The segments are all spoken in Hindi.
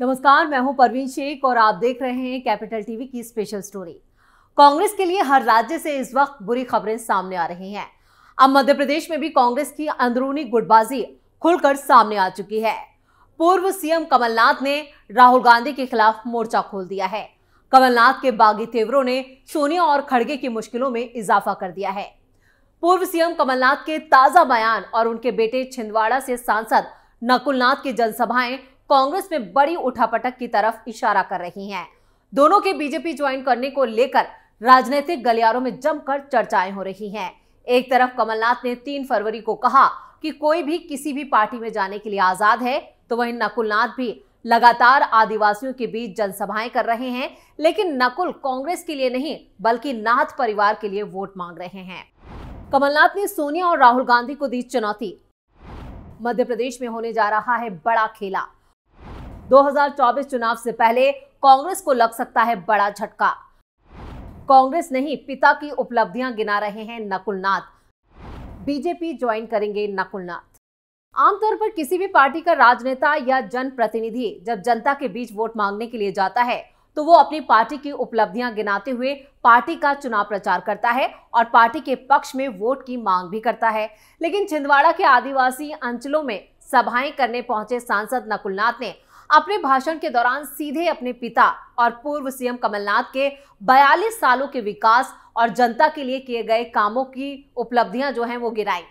नमस्कार मैं हूं परवीन शेख और आप देख रहे हैं कैपिटल टीवी की स्पेशल स्टोरी कांग्रेस के लिए हर राज्य से इस वक्त बुरी खबरें सामने आ रही हैं अब मध्य प्रदेश में भी कांग्रेस की अंदरूनी गुटबाजी खुलकर सामने आ चुकी है पूर्व सीएम कमलनाथ ने राहुल गांधी के खिलाफ मोर्चा खोल दिया है कमलनाथ के बागी तेवरों ने सोनिया और खड़गे की मुश्किलों में इजाफा कर दिया है पूर्व सीएम कमलनाथ के ताजा बयान और उनके बेटे छिंदवाड़ा से सांसद नकुलनाथ की जनसभाएं कांग्रेस में बड़ी उठापटक की तरफ इशारा कर रही हैं दोनों के बीजेपी ज्वाइन करने को लेकर राजनीतिक गलियारों में जमकर चर्चाएं हो रही हैं एक तरफ कमलनाथ ने तीन फरवरी को कहा कि कोई भी किसी भी पार्टी में जाने के लिए आजाद है तो वहीं नकुलनाथ भी लगातार आदिवासियों के बीच जनसभाएं कर रहे हैं लेकिन नकुल कांग्रेस के लिए नहीं बल्कि नाथ परिवार के लिए वोट मांग रहे हैं कमलनाथ ने सोनिया और राहुल गांधी को दी चुनौती मध्य प्रदेश में होने जा रहा है बड़ा खेला 2024 चुनाव से पहले कांग्रेस को लग सकता है बड़ा झटका कांग्रेस नहीं पिता की उपलब्धियां गिना रहे हैं नकुलनाथ बीजेपी ज्वाइन करेंगे नकुलनाथ आमतौर पर किसी भी पार्टी का राजनेता या जनप्रतिनिधि जब जनता के बीच वोट मांगने के लिए जाता है तो वो अपनी पार्टी की उपलब्धियां गिनाते हुए पार्टी का चुनाव प्रचार करता है और पार्टी के पक्ष में वोट की मांग भी करता है लेकिन छिंदवाड़ा के आदिवासी अंचलों में सभाएं करने पहुंचे सांसद नकुलनाथ ने अपने भाषण के दौरान सीधे अपने पिता और पूर्व सीएम कमलनाथ के 42 सालों के विकास और जनता के लिए किए गए कामों की उपलब्धियां जो हैं वो गिराई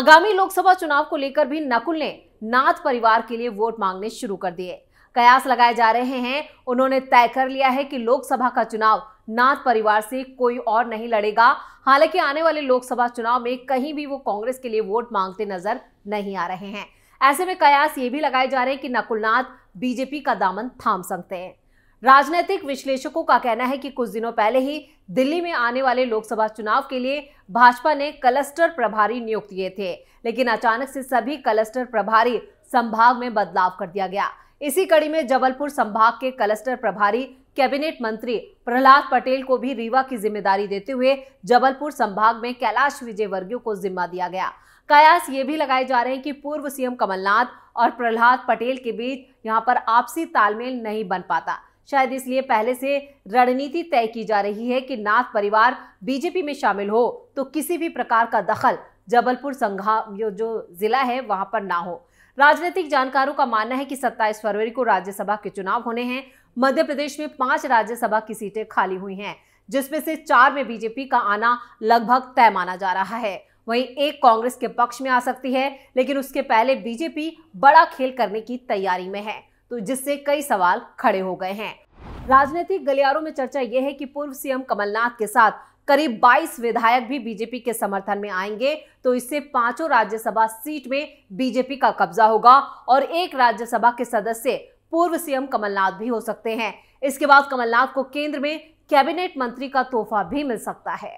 आगामी लोकसभा चुनाव को लेकर भी नकुल ने नाथ परिवार के लिए वोट मांगने शुरू कर दिए कयास लगाए जा रहे हैं उन्होंने तय कर लिया है कि लोकसभा का चुनाव नाथ परिवार से कोई और नहीं लड़ेगा हालांकि आने वाले लोकसभा चुनाव में कहीं भी वो कांग्रेस के लिए वोट मांगते नजर नहीं आ रहे हैं ऐसे में कयास ये भी लगाए जा रहे हैं कि नकुलनाथ बीजेपी का दामन थाम सकते हैं राजनीतिक विश्लेषकों का कहना है कि कुछ दिनों पहले ही दिल्ली में आने वाले लोकसभा चुनाव के लिए भाजपा ने क्लस्टर प्रभारी नियुक्त किए थे लेकिन अचानक से सभी क्लस्टर प्रभारी संभाग में बदलाव कर दिया गया इसी कड़ी में जबलपुर संभाग के क्लस्टर प्रभारी कैबिनेट मंत्री प्रहलाद पटेल को भी रीवा की जिम्मेदारी देते हुए जबलपुर संभाग में कैलाश विजय विजयवर्गीय को जिम्मा दिया गया कयास ये भी लगाए जा रहे हैं कि पूर्व सीएम कमलनाथ और प्रहलाद पटेल के बीच यहाँ पर आपसी तालमेल नहीं बन पाता शायद इसलिए पहले से रणनीति तय की जा रही है कि नाथ परिवार बीजेपी में शामिल हो तो किसी भी प्रकार का दखल जबलपुर संघा जो जिला है वहां पर ना हो राजनीतिक जानकारों का मानना है कि 27 फरवरी को राज्यसभा के चुनाव होने हैं मध्य प्रदेश में पांच राज्यसभा की सीटें खाली हुई हैं जिसमें से चार में बीजेपी का आना लगभग तय माना जा रहा है वहीं एक कांग्रेस के पक्ष में आ सकती है लेकिन उसके पहले बीजेपी बड़ा खेल करने की तैयारी में है तो जिससे कई सवाल खड़े हो गए हैं राजनीतिक गलियारों में चर्चा यह है कि पूर्व सीएम कमलनाथ के साथ करीब 22 विधायक भी बीजेपी के समर्थन में आएंगे तो इससे पांचों राज्यसभा सीट में बीजेपी का कब्जा होगा और एक राज्यसभा के सदस्य पूर्व सीएम कमलनाथ भी हो सकते हैं इसके बाद कमलनाथ को केंद्र में कैबिनेट मंत्री का तोहफा भी मिल सकता है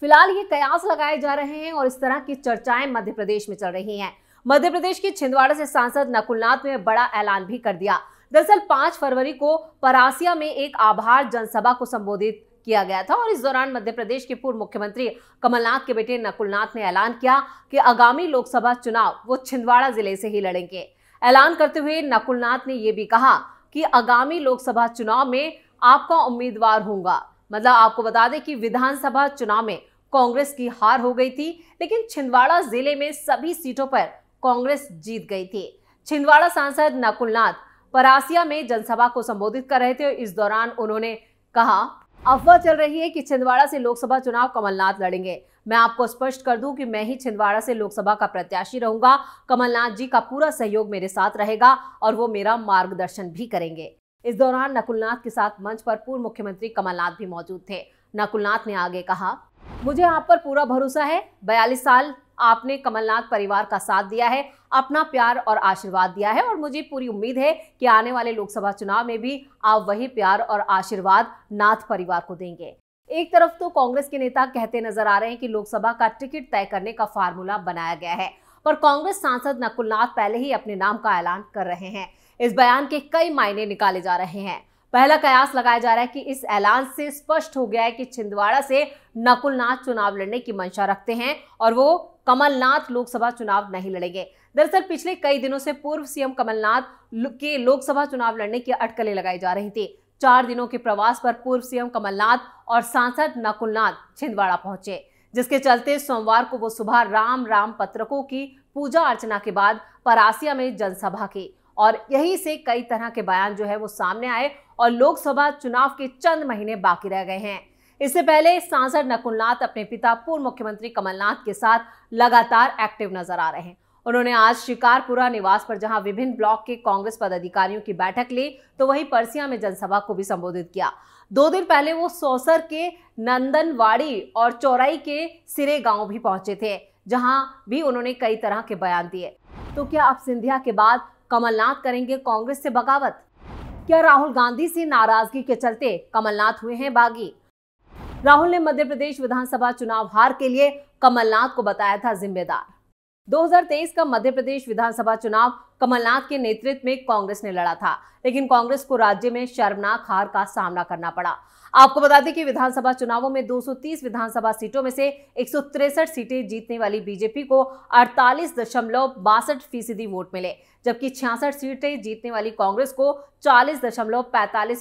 फिलहाल ये कयास लगाए जा रहे हैं और इस तरह की चर्चाएं मध्य प्रदेश में चल रही हैं मध्य प्रदेश के छिंदवाड़ा से सांसद नकुलनाथ ने बड़ा ऐलान भी कर दिया दरअसल पांच फरवरी को परासिया में एक आभार जनसभा को संबोधित किया गया था और इस दौरान मध्य प्रदेश के पूर्व मुख्यमंत्री कमलनाथ के बेटे नकुलनाथ ने ऐलान किया कि आगामी लोकसभा चुनाव वो छिंदवाड़ा जिले से ही लड़ेंगे ऐलान करते हुए नकुलनाथ ने यह भी कहा कि आगामी लोकसभा चुनाव में आपका उम्मीदवार होगा मतलब आपको बता दें कि विधानसभा चुनाव में कांग्रेस की हार हो गई थी लेकिन छिंदवाड़ा जिले में सभी सीटों पर कांग्रेस जीत गई थी छिंदवाड़ा सांसद नकुलनाथ परासिया में जनसभा को संबोधित कर रहे थे इस दौरान उन्होंने कहा अफवाह चल रही है कि छिंदवाड़ा से लोकसभा चुनाव कमलनाथ लड़ेंगे मैं आपको स्पष्ट कर दूं कि मैं ही छिंदवाड़ा से लोकसभा का प्रत्याशी रहूंगा कमलनाथ जी का पूरा सहयोग मेरे साथ रहेगा और वो मेरा मार्गदर्शन भी करेंगे इस दौरान नकुलनाथ के साथ मंच पर पूर्व मुख्यमंत्री कमलनाथ भी मौजूद थे नकुलनाथ ने आगे कहा मुझे आप पर पूरा भरोसा है बयालीस साल आपने कमलनाथ परिवार का साथ दिया है अपना प्यार और आशीर्वाद दिया है और मुझे पूरी उम्मीद है कि आने वाले लोकसभा चुनाव में भी आप वही प्यार और आशीर्वाद नाथ परिवार को देंगे एक तरफ तो कांग्रेस के नेता कहते नजर आ रहे हैं कि लोकसभा का टिकट तय करने का फार्मूला बनाया गया है पर कांग्रेस सांसद नकुलनाथ पहले ही अपने नाम का ऐलान कर रहे हैं इस बयान के कई मायने निकाले जा रहे हैं पहला कयास लगाया जा रहा है कि इस ऐलान से स्पष्ट हो गया है कि छिंदवाड़ा से नकुलनाथ चुनाव लड़ने की मंशा रखते हैं और वो कमलनाथ लोकसभा चुनाव नहीं लड़ेंगे दरअसल पिछले कई दिनों से पूर्व सीएम कमलनाथ के लोकसभा चुनाव लड़ने की अटकलें लगाई जा रही थी चार दिनों के प्रवास पर पूर्व सीएम कमलनाथ और सांसद नकुलनाथ छिंदवाड़ा पहुंचे जिसके चलते सोमवार को वो सुबह राम राम पत्रकों की पूजा अर्चना के बाद परासिया में जनसभा की और यहीं से कई तरह के बयान जो है वो सामने आए और लोकसभा चुनाव के चंद महीने बाकी रह गए हैं इससे पहले सांसद नकुलनाथ अपने पिता पूर्व मुख्यमंत्री कमलनाथ के साथ लगातार एक्टिव नजर आ रहे हैं उन्होंने आज शिकारपुरा निवास पर जहां विभिन्न ब्लॉक के कांग्रेस पदाधिकारियों की बैठक ली तो वहीं परसिया में जनसभा को भी संबोधित किया दो दिन पहले वो सौसर के नंदनवाड़ी और चौराई के सिरे गांव भी पहुंचे थे जहां भी उन्होंने कई तरह के बयान दिए तो क्या अब सिंधिया के बाद कमलनाथ करेंगे कांग्रेस से बगावत क्या राहुल गांधी से नाराजगी के चलते कमलनाथ हुए हैं बागी राहुल ने मध्य प्रदेश विधानसभा चुनाव हार के लिए कमलनाथ को बताया था जिम्मेदार 2023 का मध्य प्रदेश विधानसभा चुनाव कमलनाथ के नेतृत्व में कांग्रेस ने लड़ा था लेकिन कांग्रेस को राज्य में शर्मनाक हार का सामना करना पड़ा आपको बता दें कि विधानसभा चुनावों में 230 विधानसभा सीटों में से एक सीटें जीतने वाली बीजेपी को अड़तालीस फीसदी वोट मिले जबकि छियासठ सीटें जीतने वाली कांग्रेस को चालीस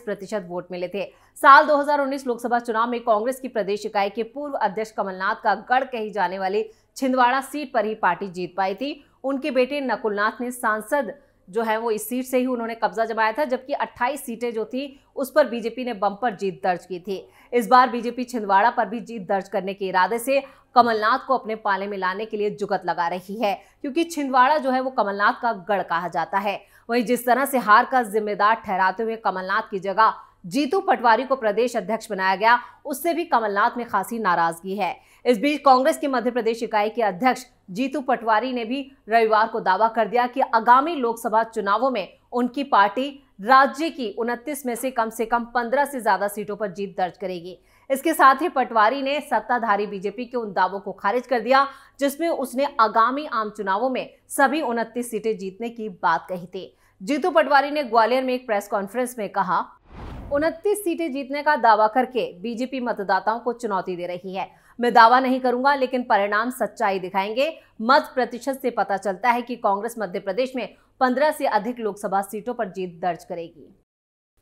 प्रतिशत वोट मिले थे साल 2019 लोकसभा चुनाव में कांग्रेस की प्रदेश इकाई के पूर्व अध्यक्ष कमलनाथ का गढ़ कही जाने वाली छिंदवाड़ा सीट पर ही पार्टी जीत पाई थी उनके बेटे नकुलनाथ ने सांसद जो है वो इस सीट से ही उन्होंने कब्जा जमाया था जबकि 28 सीटें जो थी उस पर बीजेपी ने बम्पर जीत दर्ज की थी इस बार बीजेपी छिंदवाड़ा पर भी जीत दर्ज करने के इरादे से कमलनाथ को अपने पाले में लाने के लिए जुगत लगा रही है क्योंकि छिंदवाड़ा जो है वो कमलनाथ का गढ़ कहा जाता है वहीं जिस तरह से हार का जिम्मेदार ठहराते हुए कमलनाथ की जगह जीतू पटवारी को प्रदेश अध्यक्ष बनाया गया उससे भी कमलनाथ में खासी नाराजगी है इस बीच कांग्रेस की मध्य प्रदेश इकाई के अध्यक्ष जीतू पटवारी ने भी रविवार को दावा कर दिया कि आगामी लोकसभा चुनावों में उनकी पार्टी राज्य की उनतीस में से कम से कम पंद्रह से ज्यादा सीटों पर जीत दर्ज करेगी इसके साथ ही पटवारी ने सत्ताधारी बीजेपी के उन दावों को खारिज कर दिया जिसमें उसने आगामी आम चुनावों में सभी उनतीस सीटें जीतने की बात कही थी जीतू पटवारी ने ग्वालियर में एक प्रेस कॉन्फ्रेंस में कहा उनतीस सीटें जीतने का दावा करके बीजेपी मतदाताओं को चुनौती दे रही है मैं दावा नहीं करूंगा लेकिन परिणाम सच्चाई दिखाएंगे मत प्रतिशत से पता चलता है कि कांग्रेस मध्य प्रदेश में 15 से अधिक लोकसभा सीटों पर जीत दर्ज करेगी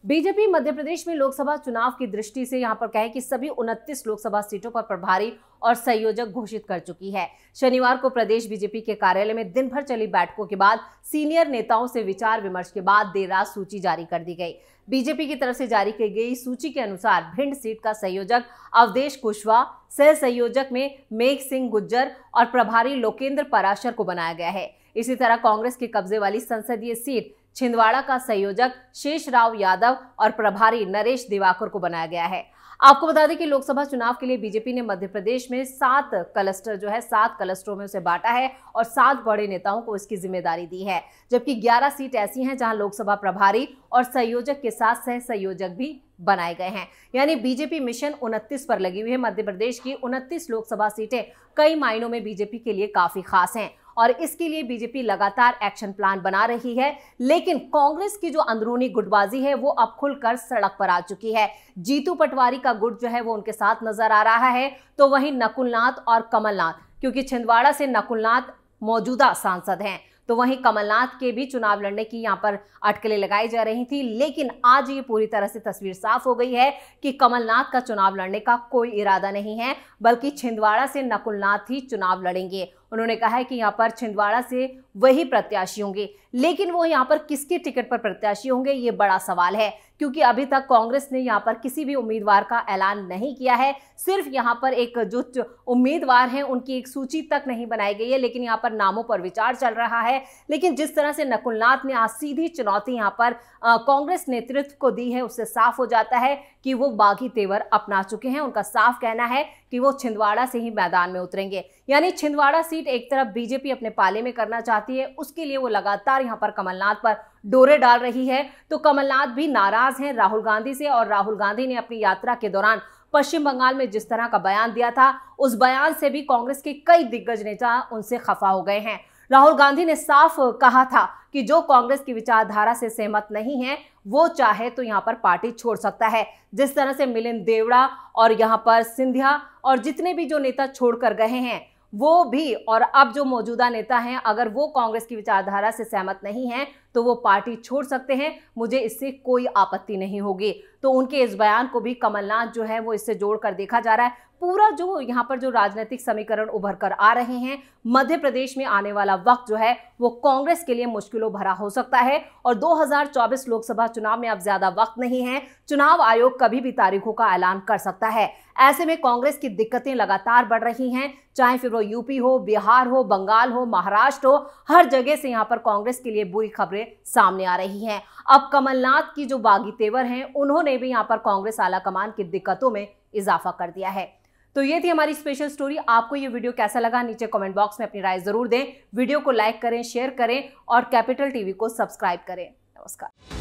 बीजेपी मध्य प्रदेश में लोकसभा चुनाव की दृष्टि से यहां पर कहे कि सभी उनतीस लोकसभा सीटों पर प्रभारी और संयोजक घोषित कर चुकी है शनिवार को प्रदेश बीजेपी के कार्यालय में दिन भर चली बैठकों के बाद सीनियर नेताओं से विचार विमर्श के बाद देर रात सूची जारी कर दी गई बीजेपी की तरफ से जारी की गई सूची के अनुसार भिंड सीट का संयोजक अवधेश कुशवाहा सह संयोजक में मेघ सिंह गुज्जर और प्रभारी लोकेंद्र पराशर को बनाया गया है इसी तरह कांग्रेस के कब्जे वाली संसदीय सीट छिंदवाड़ा का संयोजक शेष राव यादव और प्रभारी नरेश दिवाकर को बनाया गया है आपको बता दें कि लोकसभा चुनाव के लिए बीजेपी ने मध्य प्रदेश में सात क्लस्टर जो है सात क्लस्टरों में उसे बांटा है और सात बड़े नेताओं को इसकी जिम्मेदारी दी है जबकि ग्यारह सीट ऐसी हैं जहां लोकसभा प्रभारी और संयोजक के साथ सह संयोजक भी बनाए गए हैं यानी बीजेपी मिशन 29 पर लगी हुई है मध्य प्रदेश की 29 लोकसभा सीटें कई मायनों में बीजेपी के लिए काफी खास हैं और इसके लिए बीजेपी लगातार एक्शन प्लान बना रही है लेकिन कांग्रेस की जो अंदरूनी गुटबाजी है वो अब खुलकर सड़क पर आ चुकी है जीतू पटवारी का गुट जो है वो उनके साथ नजर आ रहा है तो वहीं नकुलनाथ और कमलनाथ क्योंकि छिंदवाड़ा से नकुलनाथ मौजूदा सांसद हैं तो वहीं कमलनाथ के भी चुनाव लड़ने की यहां पर अटकलें लगाई जा रही थी लेकिन आज ये पूरी तरह से तस्वीर साफ हो गई है कि कमलनाथ का चुनाव लड़ने का कोई इरादा नहीं है बल्कि छिंदवाड़ा से नकुलनाथ ही चुनाव लड़ेंगे उन्होंने कहा है कि यहाँ पर छिंदवाड़ा से वही प्रत्याशी होंगे लेकिन वो यहाँ पर किसके टिकट पर प्रत्याशी होंगे ये बड़ा सवाल है क्योंकि अभी तक कांग्रेस ने यहाँ पर किसी भी उम्मीदवार का ऐलान नहीं किया है सिर्फ यहाँ पर एक जो उम्मीदवार हैं उनकी एक सूची तक नहीं बनाई गई है लेकिन यहाँ पर नामों पर विचार चल रहा है लेकिन जिस तरह से नकुलनाथ ने आज सीधी चुनौती यहाँ पर कांग्रेस नेतृत्व को दी है उससे साफ हो जाता है कि वो बागी तेवर अपना चुके हैं उनका साफ कहना है कि वो छिंदवाड़ा से ही मैदान में उतरेंगे यानी छिंदवाड़ा सीट एक तरफ बीजेपी अपने पाले में करना चाहती है उसके लिए वो लगातार यहाँ पर कमलनाथ पर डोरे डाल रही है तो कमलनाथ भी नाराज हैं राहुल गांधी से और राहुल गांधी ने अपनी यात्रा के दौरान पश्चिम बंगाल में जिस तरह का बयान दिया था उस बयान से भी कांग्रेस के कई दिग्गज नेता उनसे खफा हो गए हैं राहुल गांधी ने साफ कहा था कि जो कांग्रेस की विचारधारा से सहमत नहीं है वो चाहे तो यहाँ पर पार्टी छोड़ सकता है जिस तरह से मिलिंद देवड़ा और यहाँ पर सिंधिया और जितने भी जो नेता छोड़कर गए हैं वो भी और अब जो मौजूदा नेता हैं अगर वो कांग्रेस की विचारधारा से सहमत नहीं है तो वो पार्टी छोड़ सकते हैं मुझे इससे कोई आपत्ति नहीं होगी तो उनके इस बयान को भी कमलनाथ जो है वो इससे जोड़कर देखा जा रहा है पूरा जो यहाँ पर जो राजनीतिक समीकरण उभर कर आ रहे हैं मध्य प्रदेश में आने वाला वक्त जो है वो कांग्रेस के लिए मुश्किलों भरा हो सकता है और 2024 लोकसभा चुनाव में अब ज्यादा वक्त नहीं है चुनाव आयोग कभी भी तारीखों का ऐलान कर सकता है ऐसे में कांग्रेस की दिक्कतें लगातार बढ़ रही हैं चाहे फिर वो यूपी हो बिहार हो बंगाल हो महाराष्ट्र हो हर जगह से यहाँ पर कांग्रेस के लिए बुरी खबरें सामने आ रही हैं अब कमलनाथ की जो बागी तेवर हैं उन्होंने भी यहाँ पर कांग्रेस आला कमान की दिक्कतों में इजाफा कर दिया है तो ये थी हमारी स्पेशल स्टोरी आपको ये वीडियो कैसा लगा नीचे कमेंट बॉक्स में अपनी राय जरूर दें वीडियो को लाइक करें शेयर करें और कैपिटल टीवी को सब्सक्राइब करें नमस्कार